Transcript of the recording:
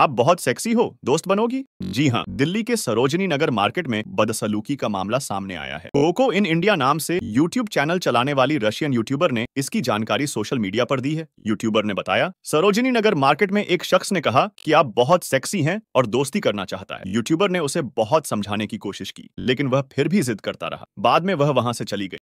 आप बहुत सेक्सी हो दोस्त बनोगी जी हाँ दिल्ली के सरोजनी नगर मार्केट में बदसलूकी का मामला सामने आया है कोको इन इंडिया नाम से यूट्यूब चैनल चलाने वाली रशियन यूट्यूबर ने इसकी जानकारी सोशल मीडिया पर दी है यूट्यूबर ने बताया सरोजनी नगर मार्केट में एक शख्स ने कहा कि आप बहुत सेक्सी है और दोस्ती करना चाहता है यूट्यूबर ने उसे बहुत समझाने की कोशिश की लेकिन वह फिर भी जिद करता रहा बाद में वह वहाँ ऐसी चली गई